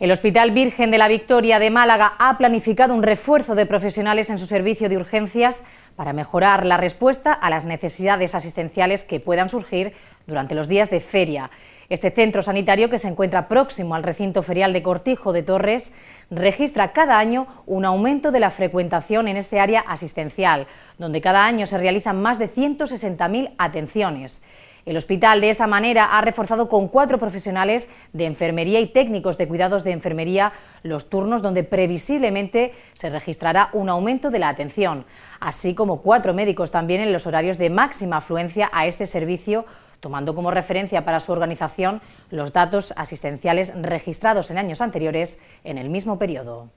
El Hospital Virgen de la Victoria de Málaga ha planificado un refuerzo de profesionales en su servicio de urgencias para mejorar la respuesta a las necesidades asistenciales que puedan surgir durante los días de feria. Este centro sanitario, que se encuentra próximo al recinto ferial de Cortijo de Torres, registra cada año un aumento de la frecuentación en este área asistencial, donde cada año se realizan más de 160.000 atenciones. El hospital, de esta manera, ha reforzado con cuatro profesionales de enfermería y técnicos de cuidados de enfermería los turnos donde previsiblemente se registrará un aumento de la atención, así como cuatro médicos también en los horarios de máxima afluencia a este servicio tomando como referencia para su organización los datos asistenciales registrados en años anteriores en el mismo periodo.